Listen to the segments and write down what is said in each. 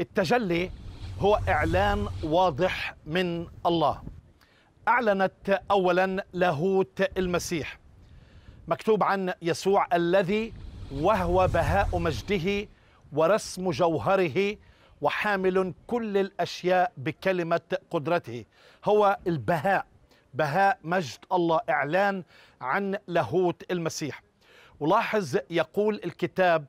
التجلي هو إعلان واضح من الله أعلنت أولا لاهوت المسيح مكتوب عن يسوع الذي وهو بهاء مجده ورسم جوهره وحامل كل الاشياء بكلمه قدرته هو البهاء بهاء مجد الله اعلان عن لاهوت المسيح ولاحظ يقول الكتاب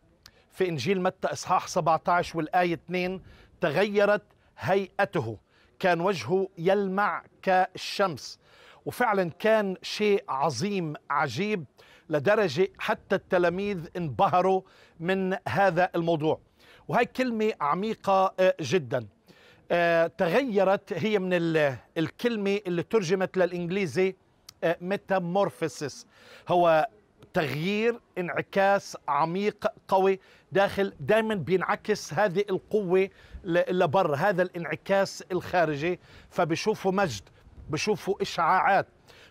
في إنجيل متى إصحاح 17 والآية 2 تغيرت هيئته كان وجهه يلمع كالشمس وفعلا كان شيء عظيم عجيب لدرجة حتى التلاميذ انبهروا من هذا الموضوع وهي كلمة عميقة آه، جدا آه، تغيرت هي من الكلمة اللي ترجمت للإنجليزي آه، ميتامورفيسيس هو تغيير انعكاس عميق قوي داخل دائما بينعكس هذه القوة لبر هذا الانعكاس الخارجي فبشوفوا مجد بشوفوا إشعاعات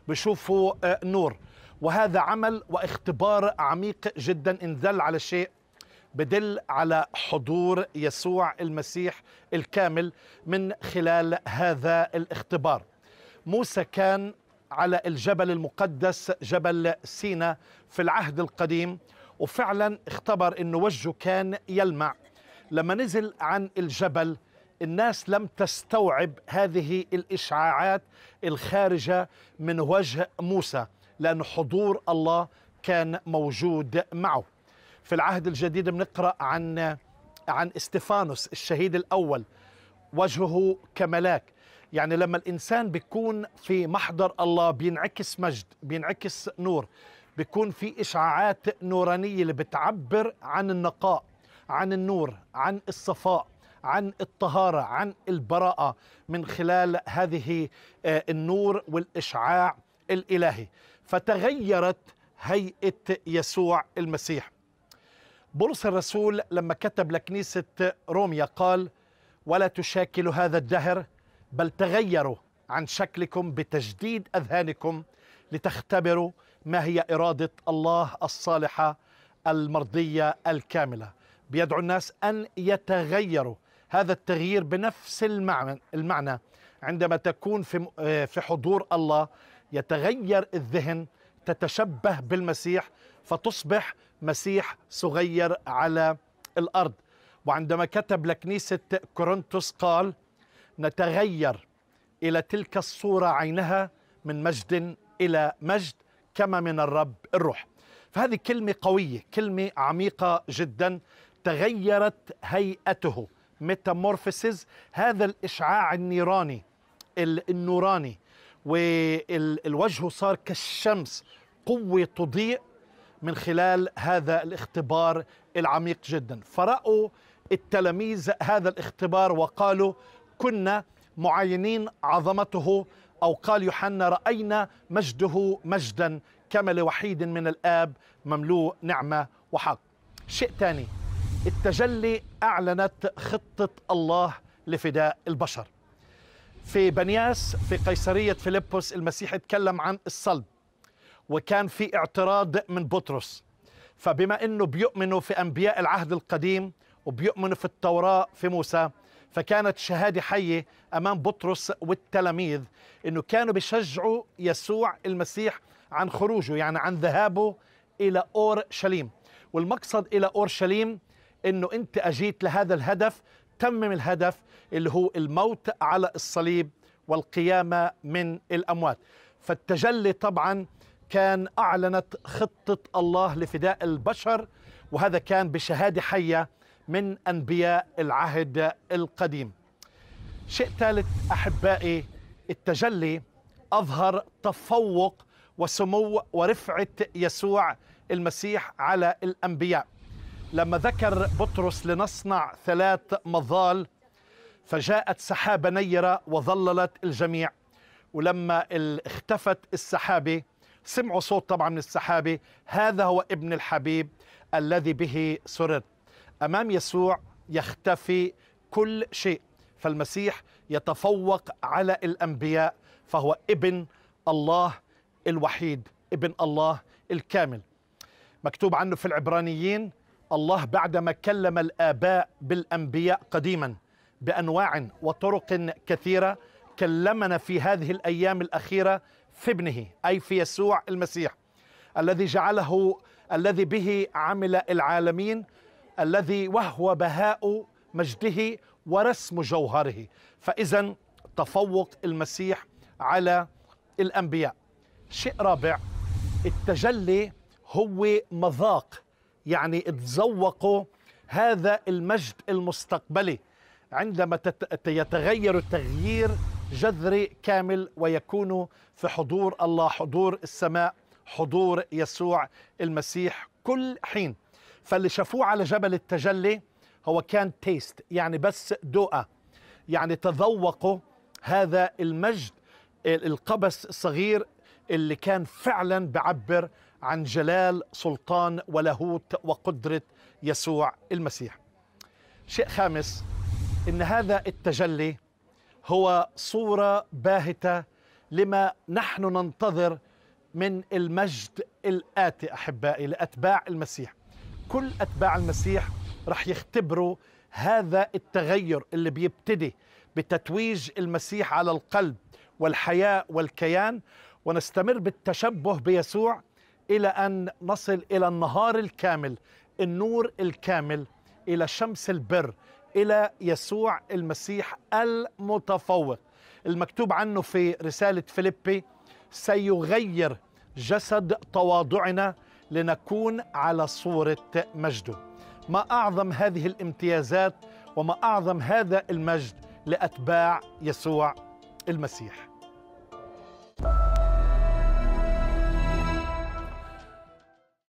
بشوفوا آه، نور وهذا عمل واختبار عميق جدا إن دل على شيء بدل على حضور يسوع المسيح الكامل من خلال هذا الاختبار موسى كان على الجبل المقدس جبل سينا في العهد القديم وفعلا اختبر انه وجهه كان يلمع لما نزل عن الجبل الناس لم تستوعب هذه الاشعاعات الخارجه من وجه موسى لان حضور الله كان موجود معه في العهد الجديد بنقرا عن عن استفانوس الشهيد الاول وجهه كملاك يعني لما الإنسان بيكون في محضر الله بينعكس مجد بينعكس نور بيكون في إشعاعات نورانية اللي بتعبر عن النقاء عن النور عن الصفاء عن الطهارة عن البراءة من خلال هذه آه، النور والإشعاع الإلهي فتغيرت هيئة يسوع المسيح بولس الرسول لما كتب لكنيسة روميا قال ولا تشاكل هذا الدهر بل تغيروا عن شكلكم بتجديد اذهانكم لتختبروا ما هي اراده الله الصالحه المرضيه الكامله بيدعو الناس ان يتغيروا هذا التغيير بنفس المعنى المعنى عندما تكون في آه، في حضور الله يتغير الذهن تتشبه بالمسيح فتصبح مسيح صغير على الارض وعندما كتب لكنيسه كورنثوس قال نتغير إلى تلك الصورة عينها من مجد إلى مجد كما من الرب الروح فهذه كلمة قوية كلمة عميقة جدا تغيرت هيئته ميتامورفيسز هذا الإشعاع النيراني النوراني والوجه صار كالشمس قوة تضيء من خلال هذا الاختبار العميق جدا فرأوا التلاميذ هذا الاختبار وقالوا كنا معاينين عظمته أو قال يوحنا رأينا مجده مجدا كما لوحيد من الآب مملوء نعمة وحق شيء ثاني التجلي أعلنت خطة الله لفداء البشر في بنياس في قيصرية فيلبس المسيح اتكلم عن الصلب وكان في اعتراض من بطرس فبما انه بيؤمنوا في انبياء العهد القديم وبيؤمنوا في التوراة في موسى فكانت شهادة حية أمام بطرس والتلاميذ أنه كانوا بيشجعوا يسوع المسيح عن خروجه يعني عن ذهابه إلى أورشليم والمقصد إلى أورشليم أنه أنت أجيت لهذا الهدف تمم الهدف اللي هو الموت على الصليب والقيامة من الأموات فالتجلي طبعا كان أعلنت خطة الله لفداء البشر وهذا كان بشهادة حية من انبياء العهد القديم. شيء ثالث احبائي التجلي اظهر تفوق وسمو ورفعه يسوع المسيح على الانبياء. لما ذكر بطرس لنصنع ثلاث مظال فجاءت سحابه نيره وظللت الجميع ولما اختفت السحابه سمعوا صوت طبعا من السحابه هذا هو ابن الحبيب الذي به سررت امام يسوع يختفي كل شيء فالمسيح يتفوق على الانبياء فهو ابن الله الوحيد ابن الله الكامل مكتوب عنه في العبرانيين الله بعدما كلم الاباء بالانبياء قديما بانواع وطرق كثيره كلمنا في هذه الايام الاخيره في ابنه اي في يسوع المسيح الذي جعله الذي به عمل العالمين الذي وهو بهاء مجده ورسم جوهره فإذا تفوق المسيح على الأنبياء شيء رابع التجلي هو مذاق يعني تذوقوا هذا المجد المستقبلي عندما يتغير التغيير جذري كامل ويكون في حضور الله حضور السماء حضور يسوع المسيح كل حين فاللي شافوه على جبل التجلي هو كان تيست يعني بس دوقه يعني تذوقوا هذا المجد القبس الصغير اللي كان فعلا بعبر عن جلال سلطان ولاهوت وقدره يسوع المسيح. شيء خامس ان هذا التجلي هو صوره باهته لما نحن ننتظر من المجد الاتي احبائي لاتباع المسيح. كل أتباع المسيح رح يختبروا هذا التغير اللي بيبتدي بتتويج المسيح على القلب والحياة والكيان ونستمر بالتشبه بيسوع إلى أن نصل إلى النهار الكامل النور الكامل إلى شمس البر إلى يسوع المسيح المتفوق المكتوب عنه في رسالة فيليبي سيغير جسد تواضعنا لنكون على صورة مجده ما أعظم هذه الامتيازات وما أعظم هذا المجد لأتباع يسوع المسيح